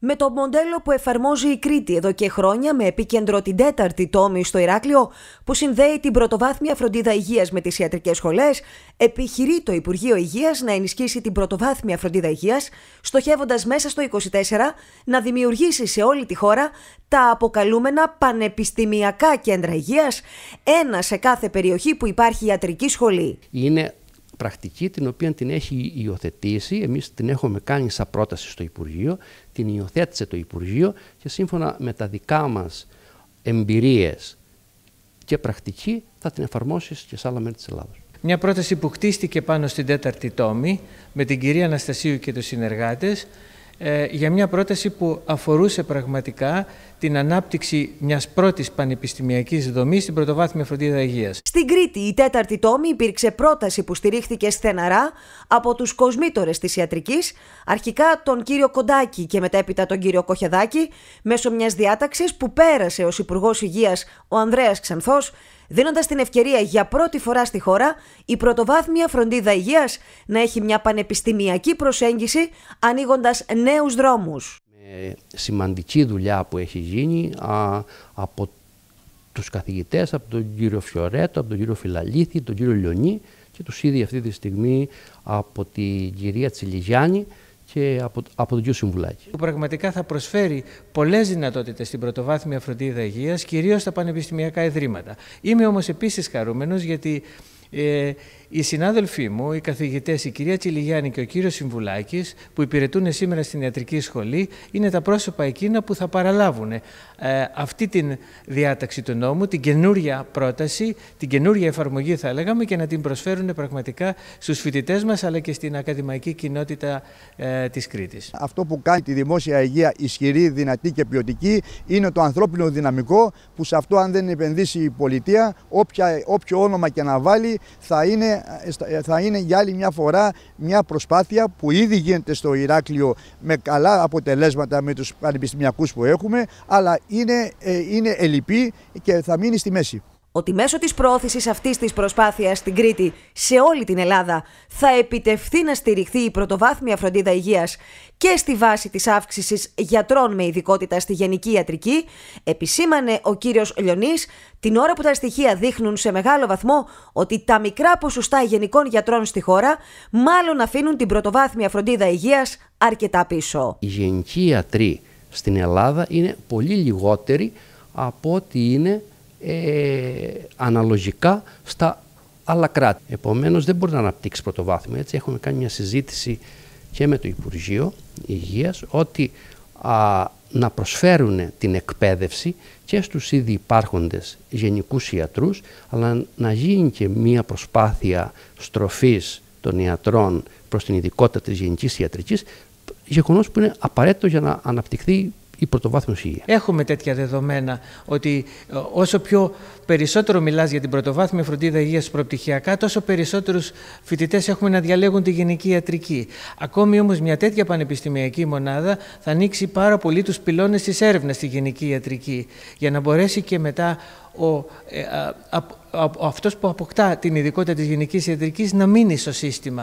Με το μοντέλο που εφαρμόζει η Κρήτη εδώ και χρόνια με επίκεντρο την τέταρτη τόμη στο Ηράκλειο, που συνδέει την πρωτοβάθμια φροντίδα υγείας με τις ιατρικές σχολές, επιχειρεί το Υπουργείο Υγείας να ενισχύσει την πρωτοβάθμια φροντίδα υγείας, στοχεύοντας μέσα στο 24 να δημιουργήσει σε όλη τη χώρα τα αποκαλούμενα πανεπιστημιακά κέντρα υγείας, ένα σε κάθε περιοχή που υπάρχει ιατρική σχολή πρακτική την οποία την έχει υιοθετήσει, εμείς την έχουμε κάνει σαν πρόταση στο Υπουργείο, την υιοθέτησε το Υπουργείο και σύμφωνα με τα δικά μας εμπειρίες και πρακτική θα την εφαρμόσει και σε άλλα μέρη της Ελλάδας. Μια πρόταση που χτίστηκε πάνω στην τέταρτη τόμη με την κυρία Αναστασίου και τους συνεργάτες ε, για μια πρόταση που αφορούσε πραγματικά την ανάπτυξη μιας πρώτης πανεπιστημιακής δομής στην πρωτοβάθμια φροντίδα υγείας. Στην Κρήτη, η τέταρτη τόμη υπήρξε πρόταση που στηρίχθηκε στεναρά από τους κοσμήτορε της ιατρικής, αρχικά τον κύριο Κοντάκη και μετέπειτα τον κύριο Κοχεδάκη, μέσω μιας διάταξης που πέρασε ως Υπουργός Υγείας ο Ανδρέας Ξανθός, δίνοντας την ευκαιρία για πρώτη φορά στη χώρα η πρωτοβάθμια φροντίδα υγείας να έχει μια πανεπιστημιακή προσέγγιση, ανοίγοντας νέους δρόμους σημαντική δουλειά που έχει γίνει α, από τους καθηγητές, από τον κύριο Φιωρέτο, από τον κύριο Φιλαλήθη, τον κύριο Λιονί και τους ήδη αυτή τη στιγμή από την κυρία Τσιλιγιάννη και από, από τον κύριο Συμβουλάκη. Που πραγματικά θα προσφέρει πολλές δυνατότητες στην πρωτοβάθμια φροντίδα υγείας, κυρίως στα πανεπιστημιακά ιδρύματα. Είμαι όμως επίσης χαρούμενος γιατί ε, οι συνάδελφοί μου, οι καθηγητές, η κυρία Τσιλιγιάννη και ο κύριος Συμβουλάκης, που υπηρετούν σήμερα στην ιατρική σχολή, είναι τα πρόσωπα εκείνα που θα παραλάβουν ε, αυτή τη διάταξη του νόμου, την καινούρια πρόταση, την καινούρια εφαρμογή, θα λέγαμε, και να την προσφέρουν πραγματικά στους φοιτητές μας αλλά και στην ακαδημαϊκή κοινότητα ε, της Κρήτης. Αυτό που κάνει τη δημόσια υγεία ισχυρή, δυνατή και ποιοτική είναι το ανθρώπινο δυναμικό που σε αυτό, αν δεν επενδύσει η πολιτεία, όποια, όποιο όνομα και να βάλει, θα είναι ε, θα είναι για άλλη μια φορά μια προσπάθεια που ήδη γίνεται στο Ηράκλειο με καλά αποτελέσματα με τους πανεπιστημιακούς που έχουμε, αλλά είναι, ε, είναι ελλειπή και θα μείνει στη μέση ότι μέσω της προώθησης αυτής της προσπάθειας στην Κρήτη σε όλη την Ελλάδα θα επιτευχθεί να στηριχθεί η πρωτοβάθμια φροντίδα υγείας και στη βάση της αύξησης γιατρών με ειδικότητα στη γενική ιατρική, επισήμανε ο κύριος Λιονής την ώρα που τα στοιχεία δείχνουν σε μεγάλο βαθμό ότι τα μικρά ποσοστά γενικών γιατρών στη χώρα μάλλον αφήνουν την πρωτοβάθμια φροντίδα υγείας αρκετά πίσω. Η γενική ιατροί στην Ελλάδα είναι πολύ λιγότερη από ό,τι είναι ε, αναλογικά στα άλλα κράτη. Επομένως δεν μπορεί να αναπτύξει πρωτοβάθμιο. Έτσι έχουμε κάνει μια συζήτηση και με το Υπουργείο Υγείας ότι να προσφέρουν την εκπαίδευση και στους ήδη υπάρχοντες γενικούς ιατρούς αλλά να γίνει και μια προσπάθεια στροφής των ιατρών προς την ειδικότητα της γενικής ιατρικής γεγονός που είναι απαραίτητο για να αναπτυχθεί η πρωτοβάθμια Έχουμε τέτοια δεδομένα ότι ε, όσο πιο περισσότερο μιλάς για την πρωτοβάθμια φροντίδα υγείας προπτυχιακά, τόσο περισσότερους φοιτητές έχουμε να διαλέγουν τη γενική ιατρική. Ακόμη όμως, μια τέτοια πανεπιστημιακή μονάδα θα ανοίξει πάρα πολύ τους πυλώνες της έρευνας στη γενική ιατρική, για να μπορέσει και μετά ε, ο, αυτός που αποκτά την ειδικότητα της γενικής ιατρικής να μείνει στο σύστημα.